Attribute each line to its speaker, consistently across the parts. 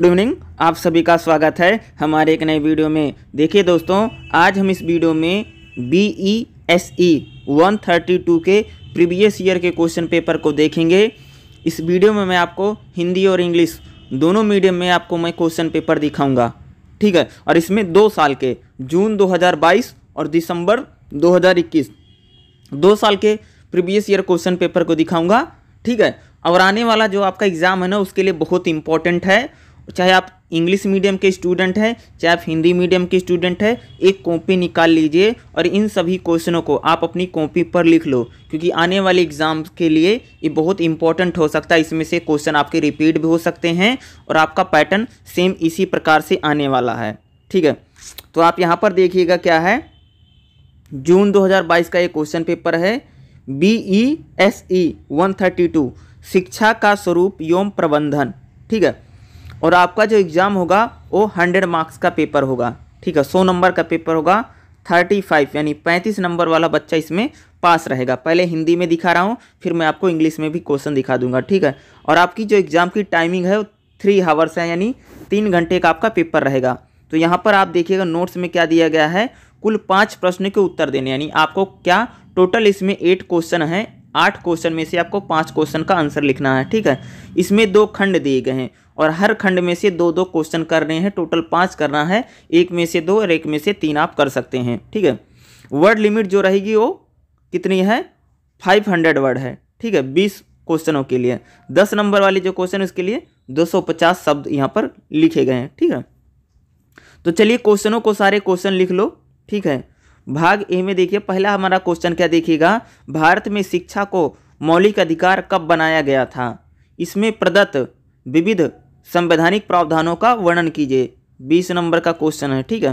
Speaker 1: good evening आप सभी का स्वागत है हमारे एक नए वीडियो में देखिए दोस्तों आज हम इस वीडियो में B E S E one thirty two के प्रीवियस ईयर के क्वेश्चन पेपर को देखेंगे इस वीडियो में मैं आपको हिंदी और इंग्लिश दोनों मीडियम में आपको मैं क्वेश्चन पेपर दिखाऊंगा ठीक है और इसमें दो साल के जून 2022 और दिसंबर 2021 दो साल के प्रीवियस ईयर क्वेश्चन पेपर को दिखाऊँगा ठीक है और आने वाला जो आपका एग्ज़ाम है ना उसके लिए बहुत इंपॉर्टेंट है चाहे आप इंग्लिश मीडियम के स्टूडेंट हैं चाहे आप हिंदी मीडियम के स्टूडेंट हैं एक कॉपी निकाल लीजिए और इन सभी क्वेश्चनों को आप अपनी कॉपी पर लिख लो क्योंकि आने वाले एग्जाम के लिए ये बहुत इंपॉर्टेंट हो सकता है इसमें से क्वेश्चन आपके रिपीट भी हो सकते हैं और आपका पैटर्न सेम इसी प्रकार से आने वाला है ठीक है तो आप यहाँ पर देखिएगा क्या है जून दो का एक क्वेश्चन पेपर है B E S E one thirty two शिक्षा का स्वरूप योम प्रबंधन ठीक है और आपका जो एग्ज़ाम होगा वो हंड्रेड मार्क्स का पेपर होगा ठीक है सौ नंबर का पेपर होगा थर्टी फाइव यानी पैंतीस नंबर वाला बच्चा इसमें पास रहेगा पहले हिंदी में दिखा रहा हूँ फिर मैं आपको इंग्लिश में भी क्वेश्चन दिखा दूंगा ठीक है और आपकी जो एग्ज़ाम की टाइमिंग है वो थ्री हावर्स है यानी तीन घंटे का आपका पेपर रहेगा तो यहाँ पर आप देखिएगा नोट्स में क्या दिया गया है कुल पाँच प्रश्न के उत्तर देने यानी आपको क्या टोटल इसमें एट क्वेश्चन हैं आठ क्वेश्चन में से आपको पाँच क्वेश्चन का आंसर लिखना है ठीक है इसमें दो खंड दिए गए हैं और हर खंड में से दो दो क्वेश्चन कर रहे हैं टोटल पाँच करना है एक में से दो और एक में से तीन आप कर सकते हैं ठीक है वर्ड लिमिट जो रहेगी वो कितनी है फाइव हंड्रेड वर्ड है ठीक है बीस क्वेश्चनों के लिए दस नंबर वाले जो क्वेश्चन उसके लिए दो सौ पचास शब्द यहाँ पर लिखे गए हैं ठीक है तो चलिए क्वेश्चनों को सारे क्वेश्चन लिख लो ठीक है भाग ए में देखिए पहला हमारा क्वेश्चन क्या देखिएगा भारत में शिक्षा को मौलिक अधिकार कब बनाया गया था इसमें प्रदत्त विविध संवैधानिक प्रावधानों का वर्णन कीजिए बीस नंबर का क्वेश्चन है ठीक है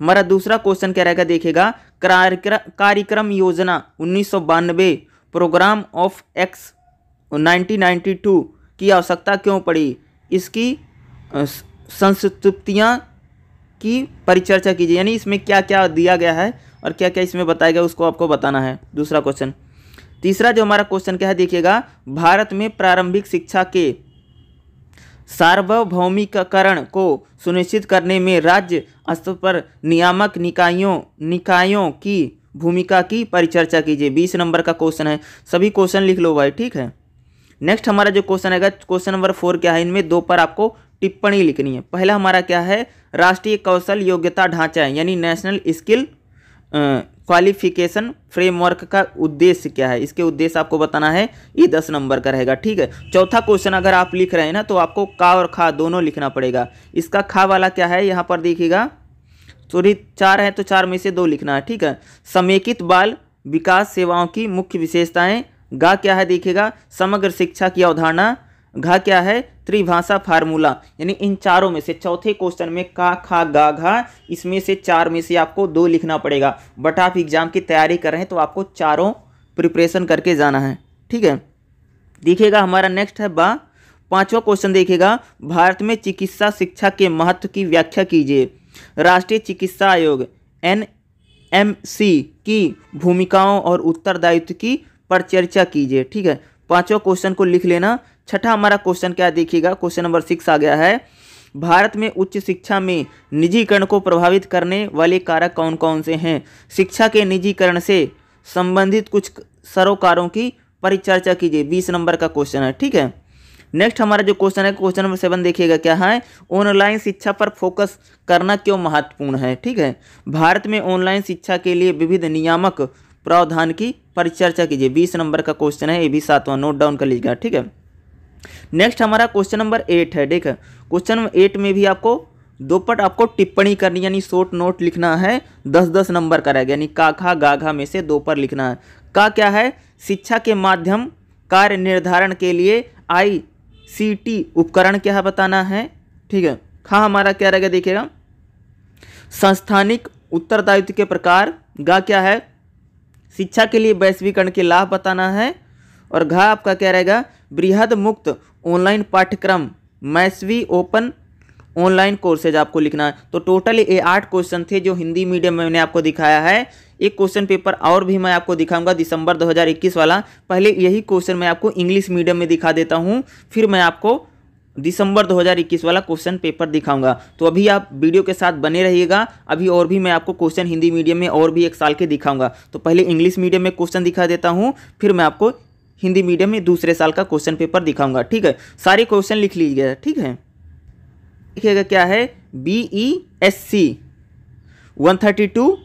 Speaker 1: हमारा दूसरा क्वेश्चन क्या रहेगा देखेगा कार्यक्रम योजना उन्नीस प्रोग्राम ऑफ एक्स 1992 की आवश्यकता क्यों पड़ी इसकी संस्तुप्तियाँ की परिचर्चा कीजिए यानी इसमें क्या क्या दिया गया है और क्या क्या इसमें बताया गया उसको आपको बताना है दूसरा क्वेश्चन तीसरा जो हमारा क्वेश्चन क्या है देखिएगा भारत में प्रारंभिक शिक्षा के सार्वभौमिककरण को सुनिश्चित करने में राज्य स्तर पर नियामक निकायों निकायों की भूमिका की परिचर्चा कीजिए बीस नंबर का क्वेश्चन है सभी क्वेश्चन लिख लो भाई ठीक है नेक्स्ट हमारा जो क्वेश्चन है क्वेश्चन नंबर फोर क्या है इनमें दो पर आपको टिप्पणी लिखनी है पहला हमारा क्या है राष्ट्रीय कौशल योग्यता ढांचा यानी नेशनल स्किल क्वालिफिकेशन फ्रेमवर्क का उद्देश्य क्या है इसके उद्देश्य आपको बताना है ये दस नंबर का रहेगा ठीक है चौथा क्वेश्चन अगर आप लिख रहे हैं ना तो आपको का और खा दोनों लिखना पड़ेगा इसका खा वाला क्या है यहाँ पर देखिएगा चोरी चार है तो चार में से दो लिखना है ठीक है समेकित बाल विकास सेवाओं की मुख्य विशेषताएं गा क्या है देखिएगा समग्र शिक्षा की अवधारणा घा क्या है त्रिभाषा फार्मूला यानी इन चारों में से चौथे क्वेश्चन में का खा गा घा इसमें से चार में से आपको दो लिखना पड़ेगा बट आप एग्जाम की तैयारी कर रहे हैं तो आपको चारों प्रिपरेशन करके जाना है ठीक है देखिएगा हमारा नेक्स्ट है बा पांचवा क्वेश्चन देखिएगा भारत में चिकित्सा शिक्षा के महत्व की व्याख्या कीजिए राष्ट्रीय चिकित्सा आयोग एन एम सी की भूमिकाओं और उत्तरदायित्व की पर चर्चा कीजिए ठीक है पांचवा क्वेश्चन को लिख लेना छठा हमारा क्वेश्चन क्या देखिएगा क्वेश्चन नंबर सिक्स आ गया है भारत में उच्च शिक्षा में निजीकरण को प्रभावित करने वाले कारक कौन कौन से हैं शिक्षा के निजीकरण से संबंधित कुछ सरोकारों की परिचर्चा कीजिए बीस नंबर का क्वेश्चन है ठीक है नेक्स्ट हमारा जो क्वेश्चन है क्वेश्चन नंबर सेवन देखिएगा क्या है ऑनलाइन शिक्षा पर फोकस करना क्यों महत्वपूर्ण है ठीक है भारत में ऑनलाइन शिक्षा के लिए विविध नियामक प्रावधान की परिचर्चा कीजिए बीस नंबर का क्वेश्चन है ये भी सातवां नोट डाउन कर लीजिएगा ठीक है नेक्स्ट हमारा क्वेश्चन नंबर एट है ठीक है क्वेश्चन एट में भी आपको दो पट आपको टिप्पणी करनी यानी शॉर्ट नोट लिखना है दस दस नंबर का रहेगा यानी काखा गाघा में से दो पर लिखना है का क्या है शिक्षा के माध्यम कार्य निर्धारण के लिए आई सी टी उपकरण क्या बताना है ठीक है खा हमारा क्या रहेगा देखिएगा संस्थानिक उत्तरदायित्व के प्रकार गा क्या है शिक्षा के लिए वैश्वीकरण के लाभ बताना है और घा आपका क्या रहेगा बृहद मुक्त ऑनलाइन पाठ्यक्रम मैसवी ओपन ऑनलाइन कोर्सेज आपको लिखना है तो टोटल ये आठ क्वेश्चन थे जो हिंदी मीडियम में मैंने आपको दिखाया है एक क्वेश्चन पेपर और भी मैं आपको दिखाऊंगा दिसंबर 2021 वाला पहले यही क्वेश्चन मैं आपको इंग्लिश मीडियम में दिखा देता हूँ फिर मैं आपको दिसंबर 2021 वाला क्वेश्चन पेपर दिखाऊंगा तो अभी आप वीडियो के साथ बने रहिएगा अभी और भी मैं आपको क्वेश्चन हिंदी मीडियम में और भी एक साल के दिखाऊंगा तो पहले इंग्लिश मीडियम में क्वेश्चन दिखा देता हूँ फिर मैं आपको हिंदी मीडियम में दूसरे साल का क्वेश्चन पेपर दिखाऊंगा ठीक है सारे क्वेश्चन लिख लीजिएगा ठीक है लिखिएगा क्या है B E S C one thirty two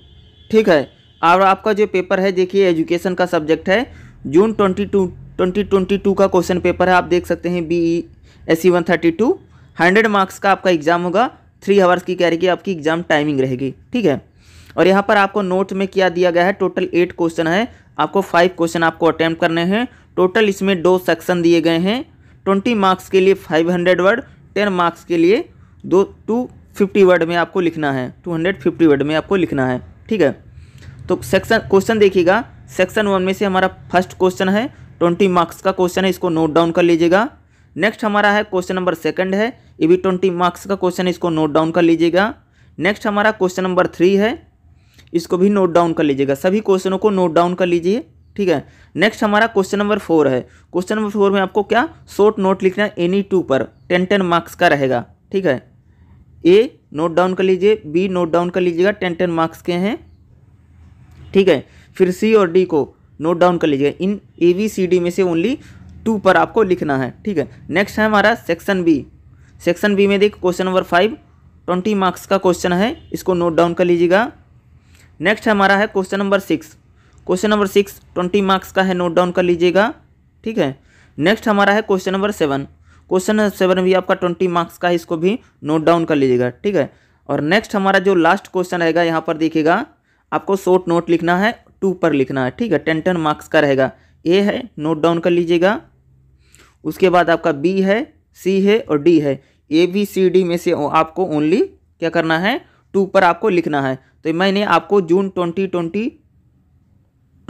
Speaker 1: ठीक है और आपका जो पेपर है देखिए एजुकेशन का सब्जेक्ट है June twenty two twenty twenty two का क्वेश्चन पेपर है आप देख सकते हैं B E S C one thirty two hundred marks का आपका एग्ज़ाम होगा थ्री आवर्स की क्या रहेगी आपकी एग्ज़ाम टाइमिंग रहेगी ठीक है और यहाँ पर आपको नोट में क्या दिया गया है टोटल एट क्वेश्चन है आपको फाइव क्वेश्चन आपको अटैम्प्ट करने हैं टोटल इसमें दो सेक्शन दिए गए हैं ट्वेंटी मार्क्स के लिए five hundred word ten marks के लिए दो टू फिफ्टी वर्ड में आपको लिखना है टू हंड्रेड फिफ्टी वर्ड में आपको लिखना है ठीक है तो सेक्शन क्वेश्चन देखिएगा सेक्शन वन में से हमारा फर्स्ट क्वेश्चन है ट्वेंटी मार्क्स का क्वेश्चन है इसको नोट डाउन कर लीजिएगा नेक्स्ट हमारा है क्वेश्चन नंबर सेकंड है ये भी ट्वेंटी मार्क्स का क्वेश्चन है इसको नोट डाउन कर लीजिएगा नेक्स्ट हमारा क्वेश्चन नंबर थ्री है इसको भी नोट डाउन कर लीजिएगा सभी क्वेश्चनों को नोट डाउन कर लीजिए ठीक है नेक्स्ट हमारा क्वेश्चन नंबर फोर है क्वेश्चन नंबर फोर में आपको क्या शॉर्ट नोट लिखना है एनी टू पर टेन टेन मार्क्स का रहेगा ठीक है ए नोट डाउन कर लीजिए बी नोट डाउन कर लीजिएगा टेन टेन मार्क्स के हैं ठीक है फिर सी और डी को नोट डाउन कर लीजिएगा इन ए बी सी डी में से ओनली टू पर आपको लिखना है ठीक है नेक्स्ट है हमारा सेक्शन बी सेक्शन बी में देख question number five twenty marks का क्वेश्चन है इसको नोट डाउन कर लीजिएगा नेक्स्ट हमारा है question number six question number six twenty marks का है नोट डाउन कर लीजिएगा ठीक है नेक्स्ट हमारा है question number seven question number seven भी आपका ट्वेंटी मार्क्स का है इसको भी नोट डाउन कर लीजिएगा ठीक है और नेक्स्ट हमारा जो लास्ट क्वेश्चन रहेगा यहाँ पर देखिएगा आपको शॉर्ट नोट लिखना है टू पर लिखना है ठीक है टेन टेन मार्क्स का रहेगा ए है नोट डाउन कर लीजिएगा उसके बाद आपका बी है सी है और डी है ए बी सी डी में से आपको ओनली क्या करना है टू पर आपको लिखना है तो मैंने आपको जून ट्वेंटी ट्वेंटी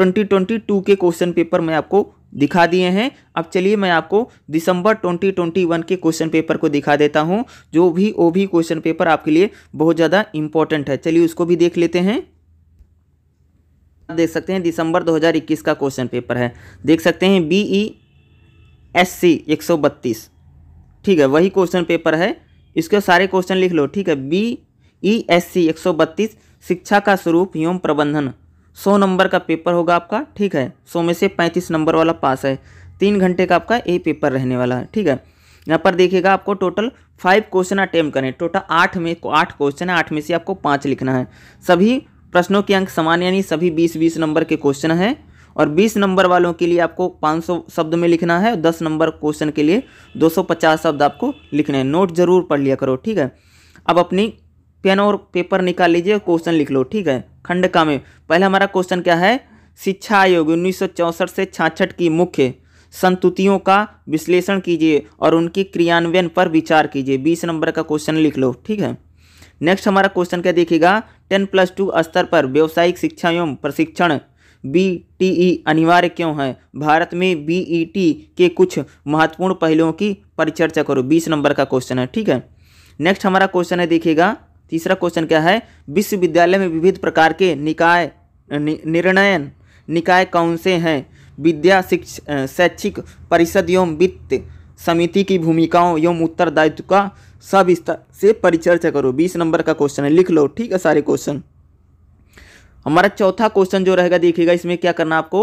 Speaker 1: 2022 के क्वेश्चन पेपर मैं आपको दिखा दिए हैं अब चलिए मैं आपको दिसंबर 2021 के क्वेश्चन पेपर को दिखा देता हूं जो भी ओ भी क्वेश्चन पेपर आपके लिए बहुत ज़्यादा इंपॉर्टेंट है चलिए उसको भी देख लेते हैं देख सकते हैं दिसंबर 2021 का क्वेश्चन पेपर है देख सकते हैं बी ई एस सी एक सौ बत्तीस ठीक है वही क्वेश्चन पेपर है इसके सारे क्वेश्चन लिख लो ठीक है बी ई एस सी एक सौ बत्तीस शिक्षा का स्वरूप एवं प्रबंधन सौ नंबर का पेपर होगा आपका ठीक है सौ में से पैंतीस नंबर वाला पास है तीन घंटे का आपका ए पेपर रहने वाला है ठीक है यहाँ पर देखिएगा आपको टोटल फाइव क्वेश्चन अटैम करें टोटल आठ में आठ क्वेश्चन है आठ में से आपको पाँच लिखना है सभी प्रश्नों के अंक समान यानी सभी बीस बीस नंबर के क्वेश्चन हैं और 20 नंबर वालों के लिए आपको 500 शब्द में लिखना है और 10 नंबर क्वेश्चन के लिए 250 शब्द आपको लिखने हैं नोट जरूर पढ़ लिया करो ठीक है अब अपनी पेन और पेपर निकाल लीजिए क्वेश्चन लिख लो ठीक है खंड का में पहला हमारा क्वेश्चन क्या है शिक्षा आयोग उन्नीस से छाछठ की मुख्य संतुतियों का विश्लेषण कीजिए और उनकी क्रियान्वयन पर विचार कीजिए बीस नंबर का क्वेश्चन लिख लो ठीक है नेक्स्ट हमारा क्वेश्चन क्या देखिएगा टेन प्लस टू स्तर पर व्यावसायिक शिक्षा एवं प्रशिक्षण बी टी ई अनिवार्य क्यों है भारत में बी ई टी के कुछ महत्वपूर्ण पहलुओं की परिचर्चा करो बीस नंबर का क्वेश्चन है ठीक है नेक्स्ट हमारा क्वेश्चन है देखिएगा तीसरा क्वेश्चन क्या है विश्वविद्यालय में विविध प्रकार के निकाय नि, निर्णयन निकाय कौन से हैं विद्या शैक्षिक परिषद एवं वित्त समिति की भूमिकाओं एवं उत्तरदायित्व का स्तर से परिचर्चा करो बीस नंबर का क्वेश्चन है लिख लो ठीक है सारे क्वेश्चन हमारा चौथा क्वेश्चन जो रहेगा देखिएगा इसमें क्या करना आपको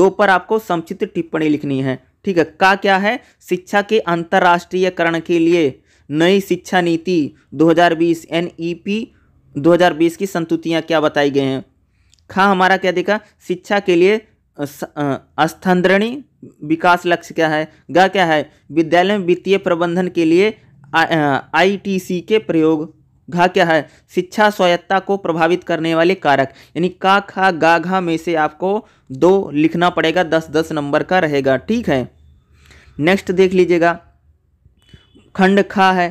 Speaker 1: दो पर आपको संक्षिप्त टिप्पणी लिखनी है ठीक है का क्या है शिक्षा के अंतर्राष्ट्रीयकरण के लिए नई शिक्षा नीति 2020 एनईपी 2020 की संतुतियाँ क्या बताई गई हैं खा हमारा क्या देखा शिक्षा के लिए स्थानदरणी विकास लक्ष्य क्या है गा क्या है विद्यालय में वित्तीय प्रबंधन के लिए आईटीसी के प्रयोग घा क्या है शिक्षा स्वायत्ता को प्रभावित करने वाले कारक यानी का खा गा घा में से आपको दो लिखना पड़ेगा दस दस नंबर का रहेगा ठीक है नेक्स्ट देख लीजिएगा खंड खा है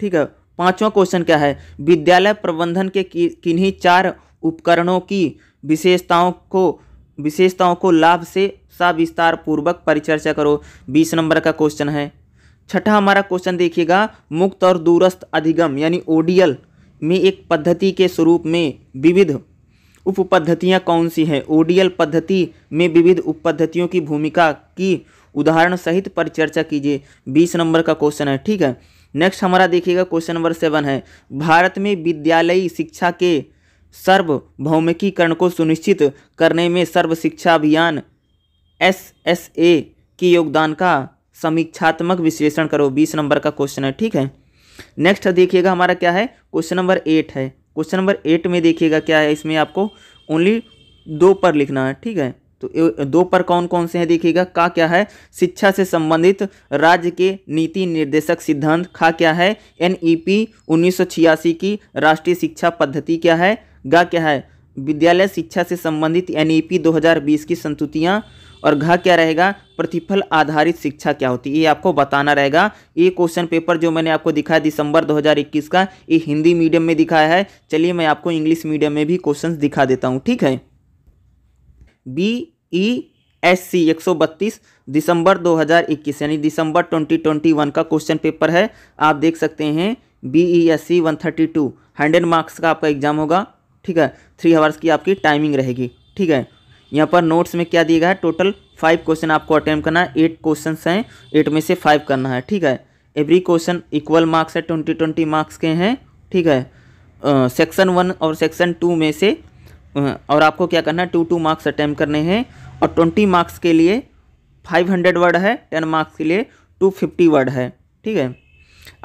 Speaker 1: ठीक है पांचवा क्वेश्चन क्या है विद्यालय प्रबंधन के किन्हीं चार उपकरणों की विशेषताओं को विशेषताओं को लाभ से साविस्तार पूर्वक परिचर्चा करो बीस नंबर का क्वेश्चन है छठा हमारा क्वेश्चन देखिएगा मुक्त और दूरस्थ अधिगम यानी ओडीएल में एक पद्धति के स्वरूप में विविध उप पद्धतियाँ कौन सी हैं ओडीएल पद्धति में विविध उप पद्धतियों की भूमिका की उदाहरण सहित पर चर्चा कीजिए बीस नंबर का क्वेश्चन है ठीक है नेक्स्ट हमारा देखिएगा क्वेश्चन नंबर सेवन है भारत में विद्यालयी शिक्षा के सर्वभौमिकीकरण को सुनिश्चित करने में सर्व शिक्षा अभियान एस एस ए के योगदान का समीक्षात्मक विश्लेषण करो बीस नंबर का क्वेश्चन है ठीक है नेक्स्ट देखिएगा हमारा क्या है क्वेश्चन नंबर एट है क्वेश्चन नंबर एट में देखिएगा क्या है इसमें आपको ओनली दो पर लिखना है ठीक है तो दो पर कौन कौन से हैं देखिएगा का क्या है शिक्षा से संबंधित राज्य के नीति निर्देशक सिद्धांत खा क्या है एन ई पी की राष्ट्रीय शिक्षा पद्धति क्या है गा क्या है विद्यालय शिक्षा से संबंधित एन ई पी 2020 की संतुतियाँ और घा क्या रहेगा प्रतिफल आधारित शिक्षा क्या होती है ये आपको बताना रहेगा ये क्वेश्चन पेपर जो मैंने आपको दिखाया दिसंबर 2021 का ये हिंदी मीडियम में दिखाया है चलिए मैं आपको इंग्लिश मीडियम में भी क्वेश्चन दिखा देता हूँ ठीक है बी ई एस सी एक सौ बत्तीस दिसंबर 2021 यानी दिसंबर 2021 का क्वेश्चन पेपर है आप देख सकते हैं B E S C one thirty two hundred marks का आपका एग्जाम होगा ठीक है थ्री आवर्स की आपकी टाइमिंग रहेगी ठीक है यहाँ पर नोट्स में क्या दिया गया है टोटल फाइव क्वेश्चन आपको अटैम्प्ट करना है एट क्वेश्चन हैं एट में से फाइव करना है ठीक है एवरी क्वेश्चन इक्वल मार्क्स है ट्वेंटी ट्वेंटी मार्क्स के हैं ठीक है सेक्शन वन और सेक्शन टू में से और आपको क्या करना है टू टू मार्क्स अटैम्प्ट करने हैं और ट्वेंटी मार्क्स के लिए फाइव हंड्रेड वर्ड है टेन मार्क्स के लिए टू फिफ्टी वर्ड है ठीक है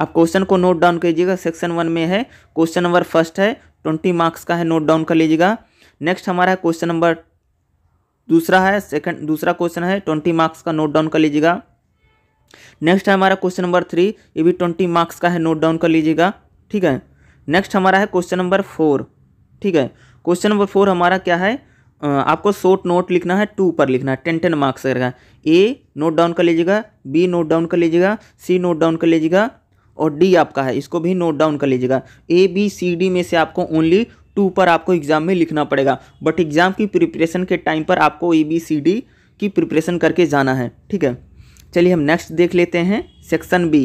Speaker 1: आप क्वेश्चन को नोट डाउन कीजिएगा सेक्शन वन में है क्वेश्चन नंबर फर्स्ट है ट्वेंटी मार्क्स का है नोट डाउन कर लीजिएगा नेक्स्ट हमारा है क्वेश्चन नंबर दूसरा है सेकंड दूसरा क्वेश्चन है ट्वेंटी मार्क्स का नोट डाउन कर लीजिएगा नेक्स्ट है हमारा क्वेश्चन नंबर थ्री ये भी ट्वेंटी मार्क्स का है नोट डाउन कर लीजिएगा ठीक है नेक्स्ट हमारा है क्वेश्चन नंबर फोर ठीक है क्वेश्चन नंबर फोर हमारा क्या है आपको शॉर्ट नोट लिखना है टू पर लिखना है टेन टेन मार्क्स रहेगा ए नोट डाउन कर लीजिएगा बी नोट डाउन कर लीजिएगा सी नोट डाउन कर लीजिएगा और डी आपका है इसको भी नोट डाउन कर लीजिएगा ए बी सी डी में से आपको ओनली टू पर आपको एग्जाम में लिखना पड़ेगा बट एग्जाम की प्रिपरेशन के टाइम पर आपको ए बी सी डी की प्रिपरेशन करके जाना है ठीक है चलिए हम नेक्स्ट देख लेते हैं सेक्शन बी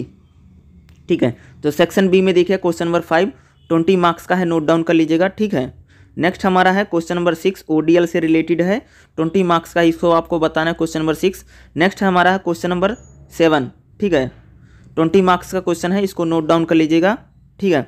Speaker 1: ठीक है तो सेक्शन बी में देखिए question number five twenty marks का है नोट डाउन कर लीजिएगा ठीक है नेक्स्ट हमारा है क्वेश्चन नंबर सिक्स ओडीएल से रिलेटेड है ट्वेंटी मार्क्स का इसको आपको बताना है क्वेश्चन नंबर सिक्स नेक्स्ट हमारा है क्वेश्चन नंबर सेवन ठीक है ट्वेंटी मार्क्स का क्वेश्चन है इसको नोट डाउन कर लीजिएगा ठीक है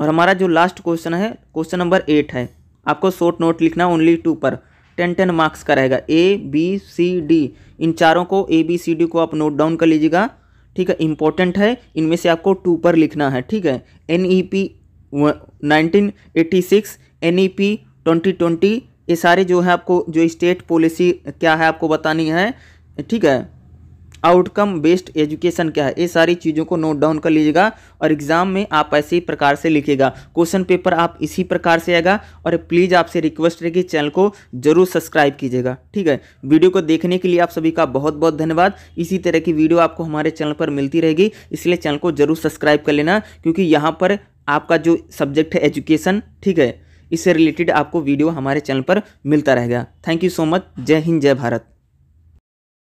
Speaker 1: और हमारा जो लास्ट क्वेश्चन है क्वेश्चन नंबर एट है आपको शॉर्ट नोट लिखना ओनली टू पर टेन टेन मार्क्स का रहेगा ए बी सी डी इन चारों को ए बी सी डी को आप नोट डाउन कर लीजिएगा ठीक है इंपॉर्टेंट है इनमें से आपको टू पर लिखना है ठीक है N E P nineteen eighty six N E P twenty twenty ये सारे जो है आपको जो स्टेट पॉलिसी क्या है आपको बतानी है ठीक है आउटकम बेस्ड एजुकेशन क्या है ये सारी चीज़ों को नोट डाउन कर लीजिएगा और एग्ज़ाम में आप ऐसे ही प्रकार से लिखेगा क्वेश्चन पेपर आप इसी प्रकार से आएगा और प्लीज़ आपसे रिक्वेस्ट रहेगी चैनल को जरूर सब्सक्राइब कीजिएगा ठीक है वीडियो को देखने के लिए आप सभी का बहुत बहुत धन्यवाद इसी तरह की वीडियो आपको हमारे चैनल पर मिलती रहेगी इसलिए चैनल को जरूर सब्सक्राइब कर लेना क्योंकि यहाँ पर आपका जो सब्जेक्ट है एजुकेशन ठीक है इससे रिलेटेड आपको वीडियो हमारे चैनल पर मिलता रहेगा थैंक यू सो मच जय हिंद जय भारत